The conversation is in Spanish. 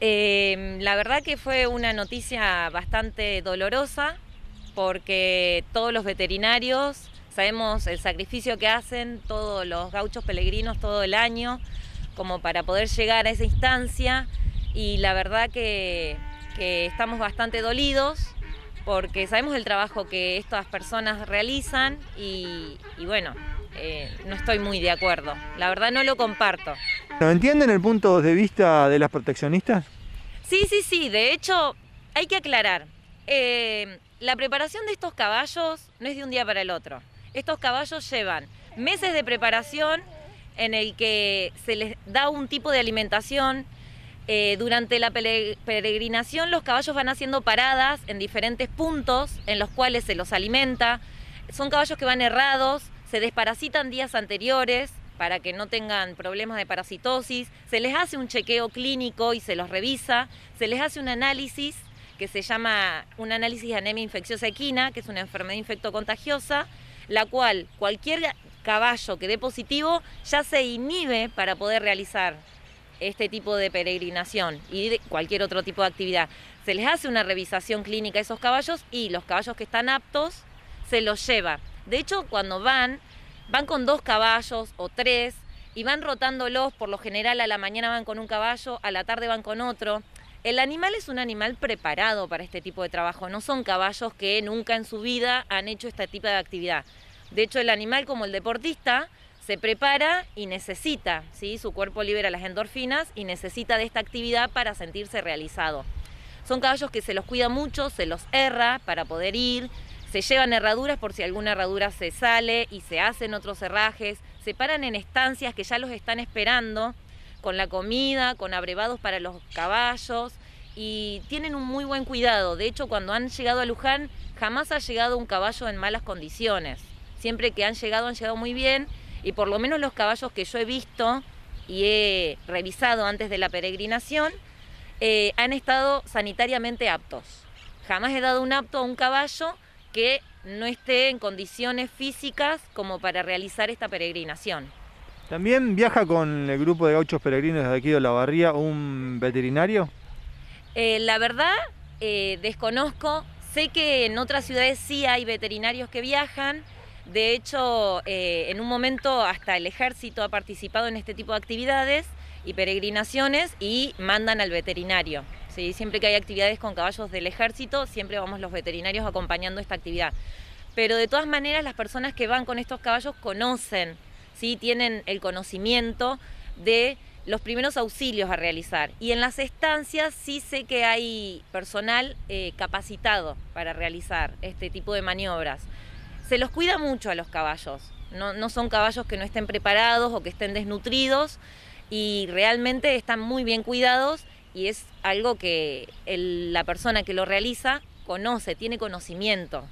Em, la verdad que fue una noticia bastante dolorosa porque todos los veterinarios sabemos el sacrificio que hacen todos los gauchos peregrinos todo el año como para poder llegar a esa instancia y la verdad que, estamos bastante dolidos porque sabemos el trabajo que estas personas realizan y, bueno, eh, no estoy muy de acuerdo. La verdad no lo comparto. ¿Entienden el punto de vista de las proteccionistas? Sí, sí, sí. De hecho, hay que aclarar. Eh, la preparación de estos caballos no es de un día para el otro. Estos caballos llevan meses de preparación en el que se les da un tipo de alimentación. Eh, durante la peregrinación los caballos van haciendo paradas en diferentes puntos en los cuales se los alimenta. Son caballos que van errados, se desparasitan días anteriores para que no tengan problemas de parasitosis, se les hace un chequeo clínico y se los revisa, se les hace un análisis que se llama un análisis de anemia infecciosa equina, que es una enfermedad infectocontagiosa, la cual cualquier caballo que dé positivo ya se inhibe para poder realizar este tipo de peregrinación y cualquier otro tipo de actividad. Se les hace una revisación clínica a esos caballos y los caballos que están aptos se los lleva. De hecho, cuando van van con dos caballos o tres y van rotándolos, por lo general a la mañana van con un caballo, a la tarde van con otro. El animal es un animal preparado para este tipo de trabajo, no son caballos que nunca en su vida han hecho este tipo de actividad. De hecho, el animal, como el deportista, se prepara y necesita, ¿sí? su cuerpo libera las endorfinas y necesita de esta actividad para sentirse realizado. Son caballos que se los cuida mucho, se los erra para poder ir, se llevan herraduras por si alguna herradura se sale y se hacen otros herrajes. Se paran en estancias que ya los están esperando con la comida, con abrevados para los caballos y tienen un muy buen cuidado. De hecho, cuando han llegado a Luján, jamás ha llegado un caballo en malas condiciones. Siempre que han llegado, han llegado muy bien y por lo menos los caballos que yo he visto y he revisado antes de la peregrinación, eh, han estado sanitariamente aptos. Jamás he dado un apto a un caballo que no esté en condiciones físicas como para realizar esta peregrinación. También viaja con el grupo de gauchos peregrinos de aquí de la Barría un veterinario. Eh, la verdad, eh, desconozco. Sé que en otras ciudades sí hay veterinarios que viajan. De hecho, eh, en un momento hasta el ejército ha participado en este tipo de actividades y peregrinaciones y mandan al veterinario. Siempre que hay actividades con caballos del ejército, siempre vamos los veterinarios acompañando esta actividad. Pero de todas maneras, las personas que van con estos caballos conocen, ¿sí? tienen el conocimiento de los primeros auxilios a realizar. Y en las estancias sí sé que hay personal eh, capacitado para realizar este tipo de maniobras. Se los cuida mucho a los caballos. No, no, son caballos que no estén preparados o que estén desnutridos y realmente están muy bien cuidados y es algo que la persona que lo realiza conoce, tiene conocimiento.